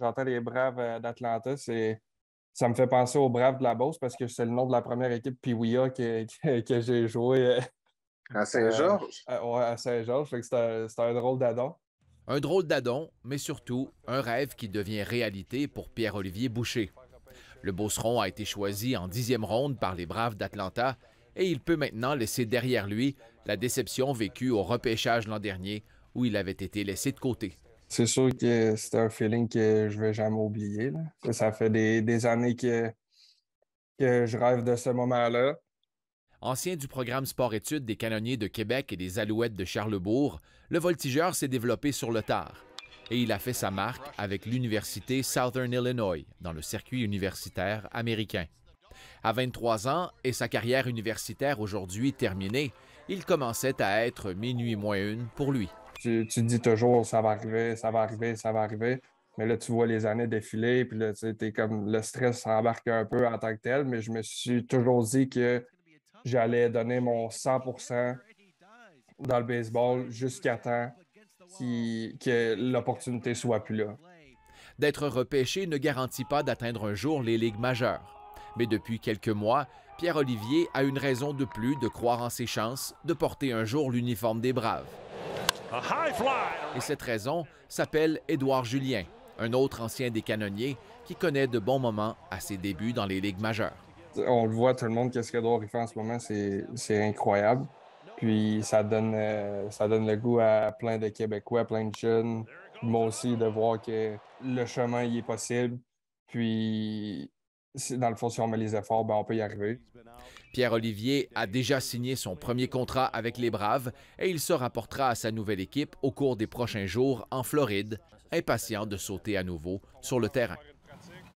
J'entends les Braves euh, d'Atlanta, c'est ça me fait penser aux Braves de la Beauce parce que c'est le nom de la première équipe Piwia que, que, j'ai joué. Euh, euh, à Saint-Georges? à Saint-Georges. C'était un, un drôle d'adon. Un drôle d'adon, mais surtout un rêve qui devient réalité pour Pierre-Olivier Boucher. Le Beauceron a été choisi en dixième ronde par les Braves d'Atlanta et il peut maintenant laisser derrière lui la déception vécue au repêchage l'an dernier où il avait été laissé de côté c'est sûr que c'est un feeling que je vais jamais oublier. Ça, fait des, années que, que je rêve de ce moment-là. Ancien du programme sport-études des canonniers de Québec et des Alouettes de Charlebourg, le voltigeur s'est développé sur le tard et il a fait sa marque avec l'université Southern Illinois dans le circuit universitaire américain. À 23 ans et sa carrière universitaire aujourd'hui terminée, il commençait à être minuit moins une pour lui. Tu, dis toujours, ça va arriver, ça va arriver, ça va arriver. Mais là, tu vois les années défiler, puis là, tu comme le stress s'embarque un peu en tant que tel, mais je me suis toujours dit que j'allais donner mon 100 dans le baseball jusqu'à temps que l'opportunité soit plus là. D'être repêché ne garantit pas d'atteindre un jour les ligues majeures. Mais depuis quelques mois, Pierre-Olivier a une raison de plus de croire en ses chances de porter un jour l'uniforme des Braves. Et cette raison s'appelle Édouard Julien, un autre ancien des canonniers qui connaît de bons moments à ses débuts dans les ligues majeures. On le voit, tout le monde, qu'est-ce qu'Édouard fait en ce moment, c'est incroyable. Puis ça donne, euh, ça donne le goût à plein de Québécois, plein de jeunes, moi aussi, de voir que le chemin y est possible. Puis, dans le fond, si on met les efforts, ben, on peut y arriver. Pierre-Olivier a déjà signé son premier contrat avec les Braves et il se rapportera à sa nouvelle équipe au cours des prochains jours en Floride, impatient de sauter à nouveau sur le terrain.